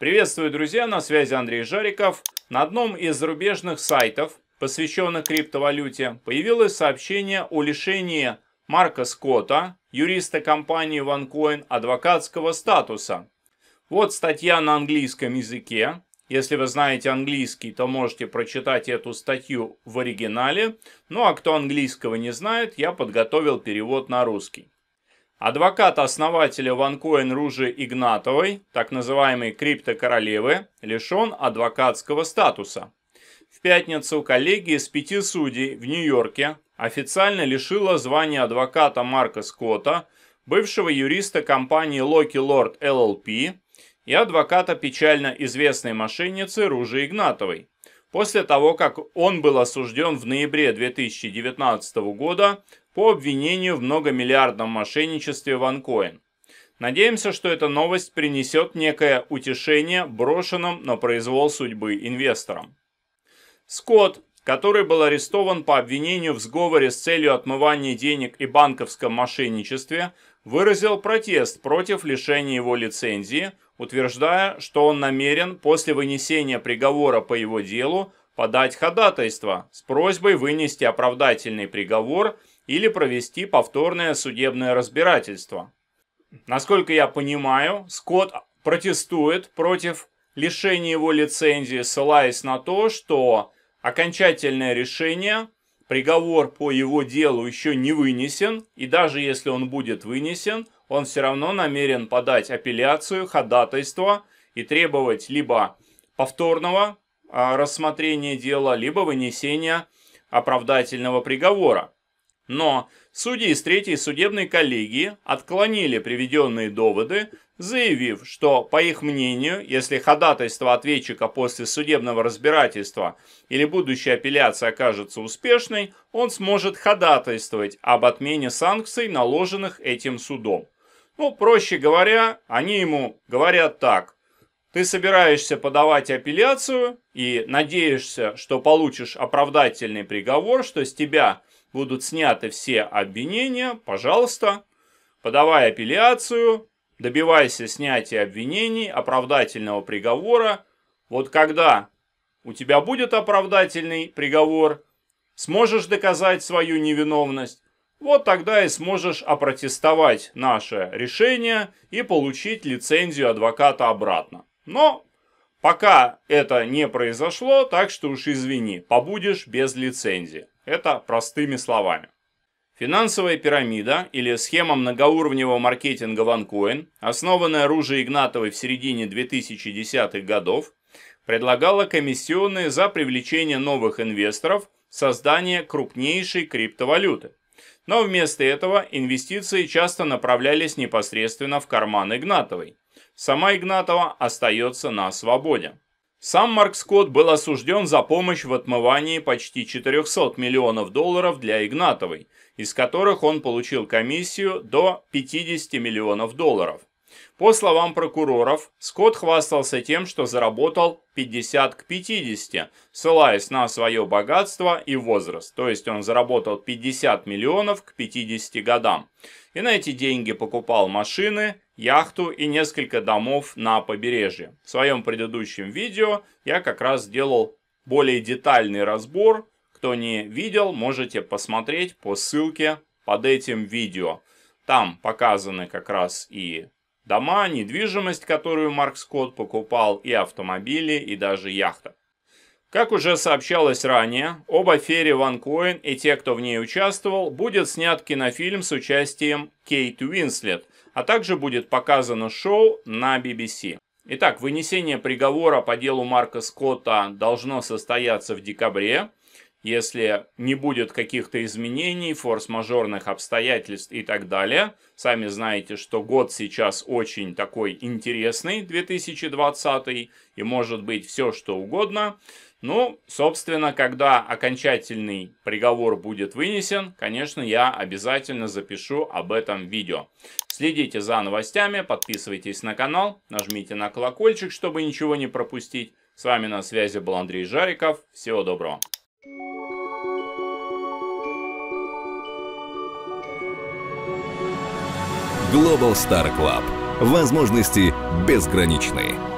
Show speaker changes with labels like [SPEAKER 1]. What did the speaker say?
[SPEAKER 1] Приветствую, друзья, на связи Андрей Жариков. На одном из зарубежных сайтов, посвященных криптовалюте, появилось сообщение о лишении Марка Скотта, юриста компании OneCoin, адвокатского статуса. Вот статья на английском языке. Если вы знаете английский, то можете прочитать эту статью в оригинале. Ну а кто английского не знает, я подготовил перевод на русский. Адвоката основателя ванкоин Ружи Игнатовой, так называемой криптокоролевы, лишен адвокатского статуса. В пятницу коллегия из пяти судей в Нью-Йорке официально лишила звания адвоката Марка Скотта, бывшего юриста компании Локи Лорд LLP и адвоката печально известной мошенницы Ружи Игнатовой, после того, как он был осужден в ноябре 2019 года по обвинению в многомиллиардном мошенничестве в Анкоин. Надеемся, что эта новость принесет некое утешение брошенным на произвол судьбы инвесторам. Скотт, который был арестован по обвинению в сговоре с целью отмывания денег и банковском мошенничестве, выразил протест против лишения его лицензии, утверждая, что он намерен после вынесения приговора по его делу подать ходатайство с просьбой вынести оправдательный приговор – или провести повторное судебное разбирательство. Насколько я понимаю, Скотт протестует против лишения его лицензии, ссылаясь на то, что окончательное решение, приговор по его делу еще не вынесен, и даже если он будет вынесен, он все равно намерен подать апелляцию, ходатайство и требовать либо повторного а, рассмотрения дела, либо вынесения оправдательного приговора. Но судьи из третьей судебной коллегии отклонили приведенные доводы, заявив, что, по их мнению, если ходатайство ответчика после судебного разбирательства или будущая апелляция окажется успешной, он сможет ходатайствовать об отмене санкций, наложенных этим судом. Ну, проще говоря, они ему говорят так. Ты собираешься подавать апелляцию и надеешься, что получишь оправдательный приговор, что с тебя – будут сняты все обвинения, пожалуйста, подавай апелляцию, добивайся снятия обвинений, оправдательного приговора. Вот когда у тебя будет оправдательный приговор, сможешь доказать свою невиновность, вот тогда и сможешь опротестовать наше решение и получить лицензию адвоката обратно. Но Пока это не произошло, так что уж извини, побудешь без лицензии. Это простыми словами. Финансовая пирамида или схема многоуровневого маркетинга OneCoin, основанная Ружей Игнатовой в середине 2010-х годов, предлагала комиссионные за привлечение новых инвесторов создание крупнейшей криптовалюты. Но вместо этого инвестиции часто направлялись непосредственно в карман Игнатовой. Сама Игнатова остается на свободе. Сам Марк Скотт был осужден за помощь в отмывании почти 400 миллионов долларов для Игнатовой, из которых он получил комиссию до 50 миллионов долларов. По словам прокуроров, Скотт хвастался тем, что заработал 50 к 50, ссылаясь на свое богатство и возраст, то есть он заработал 50 миллионов к 50 годам и на эти деньги покупал машины, яхту и несколько домов на побережье. В своем предыдущем видео я как раз сделал более детальный разбор. Кто не видел, можете посмотреть по ссылке под этим видео. Там показаны как раз и дома, недвижимость, которую Марк Скотт покупал, и автомобили, и даже яхта. Как уже сообщалось ранее, об афере OneCoin и те, кто в ней участвовал, будет снят кинофильм с участием Кейт Уинслет, а также будет показано шоу на BBC. Итак, вынесение приговора по делу Марка Скотта должно состояться в декабре – если не будет каких-то изменений, форс-мажорных обстоятельств и так далее. Сами знаете, что год сейчас очень такой интересный, 2020, и может быть все что угодно. Ну, собственно, когда окончательный приговор будет вынесен, конечно, я обязательно запишу об этом видео. Следите за новостями, подписывайтесь на канал, нажмите на колокольчик, чтобы ничего не пропустить. С вами на связи был Андрей Жариков. Всего доброго. Global Star Club. Возможности безграничные.